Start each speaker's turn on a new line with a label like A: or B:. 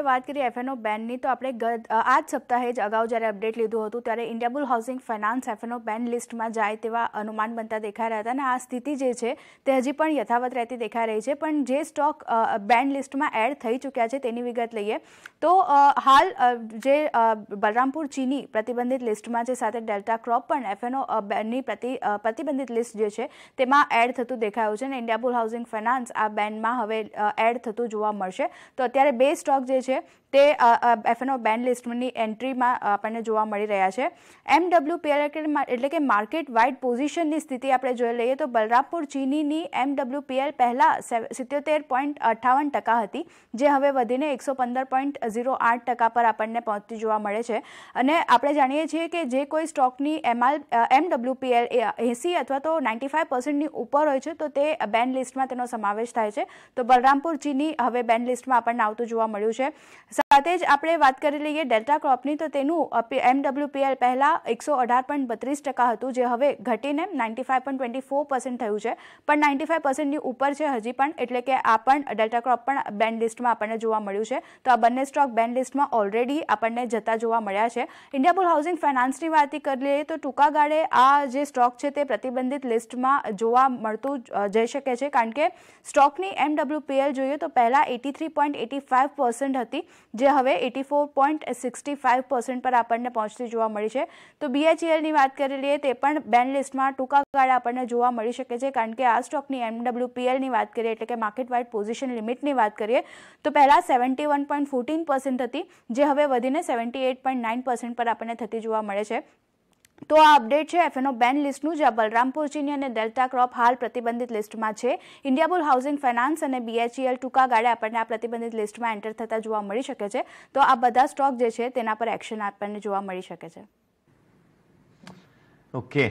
A: આપણે વાત કરીએ એફએનઓ બેનની તો આપણે આ જ સપ્તાહે જ અગાઉ જ્યારે અપડેટ લીધું હતું ત્યારે ઇન્ડિયાબુલ હાઉસિંગ ફાઇનાન્સ એફએનઓ બેન લિસ્ટમાં જાય તેવા અનુમાન બનતા દેખાઈ રહ્યા હતા અને આ સ્થિતિ જે છે તે હજી પણ યથાવત રહેતી દેખાઈ રહી છે પણ જે સ્ટોક બેન લિસ્ટમાં એડ થઈ ચૂક્યા છે તેની વિગત લઈએ તો હાલ જે બલરામપુર ચીની પ્રતિબંધિત લિસ્ટમાં છે સાથે ડેલ્ટા ક્રોપ પણ એફએનઓ બેનની પ્રતિ પ્રતિબંધિત લિસ્ટ જે છે તેમાં એડ થતું દેખાયું છે અને ઇન્ડિયાબુલ હાઉસિંગ ફાઇનાન્સ આ બેનમાં હવે એડ થતું જોવા મળશે તો અત્યારે બે સ્ટોક જે છે છે તે એફએનઓ બેન લિસ્ટની એન્ટ્રીમાં આપણને જોવા મળી રહ્યા છે એમડબલ્યુ પીએલ એટલે કે માર્કેટ વાઇડ પોઝિશનની સ્થિતિ આપણે જોઈ લઈએ તો બલરામપુર ચીનીની એમડબલ્યુ પીએલ પહેલાં સિત્યોતેર પોઈન્ટ અઠ્ઠાવન ટકા હતી જે હવે વધીને એકસો પંદર પોઈન્ટ ઝીરો આઠ ટકા પર આપણને પહોંચતી જોવા મળે છે અને આપણે જાણીએ છીએ કે જે કોઈ સ્ટોકની એમઆલ એમડબલ્યુ પીએલ એંસી અથવા તો નાઇન્ટી ફાઇવ પર્સન્ટની ઉપર હોય છે તો તે બેન લિસ્ટમાં તેનો સમાવેશ થાય છે તો બલરામપુર ચીની હવે બેન લિસ્ટમાં આપણને આવતું જોવા મળ્યું છે 是。સાથે જ આપણે વાત કરી લઈએ ડેલ્ટા ક્રોપની તો તેનું એમડબ્લ્યુપીએલ પહેલાં એકસો અઢાર પોઈન્ટ બત્રીસ ટકા હતું જે હવે ઘટીને ninety five point twenty four percent થયું છે પણ નાઇન્ટી ફાઇવ પર્સન્ટની ઉપર છે હજી પણ એટલે કે આ પણ ડેલ્ટા ક્રોપ પણ બેન્ડ લિસ્ટમાં આપણને જોવા મળ્યું છે તો આ બંને સ્ટોક બેન્ડ લિસ્ટમાં ઓલરેડી આપણને જતા જોવા મળ્યા છે ઇન્ડિયાબુલ હાઉસિંગ ફાઇનાન્સની વાત કરી લઈએ તો ટૂંકા ગાળે આ જે સ્ટોક છે તે પ્રતિબંધિત લિસ્ટમાં જોવા મળતું જઈ શકે છે કારણ કે સ્ટોકની એમડબ્લ્યુપીએલ જોઈએ તો પહેલાં eighty three point eighty five percent હતી જે જે હવે eighty four point sixty five percent પર આપણને પહોંચતી જોવા મળી છે તો બીએચઈએલની વાત કરી લઈએ તે પણ બેન લિસ્ટમાં ટૂંકા ગાળે આપણને જોવા મળી શકે છે કારણ કે આ સ્ટોકની એમડબ્લ્યુપીએલની વાત કરીએ એટલે કે માર્કેટ વાઇડ પોઝિશન લિમિટની વાત કરીએ તો પહેલાં seventy one point fourteen percent હતી જે હવે વધીને seventy eight point nine percent પર આપણને થતી જોવા મળે છે તો આ અપડેટ છે એફએનઓ બેન લિસ્ટનું જે બલરામપુર ચીની અને ડેલ્ટા ક્રોપ હાલ પ્રતિબંધિત લિસ્ટમાં છે ઇન્ડિયાબુલ હાઉસિંગ ફાઇનાન્સ અને બીએચઈએલ e ટૂંકા ગાળે આપણને આ પ્રતિબંધિત લિસ્ટમાં એન્ટર થતા જોવા મળી શકે છે તો આ બધા સ્ટોક જે છે તેના પર એક્શન આપણને જોવા મળી શકે છે ઓકે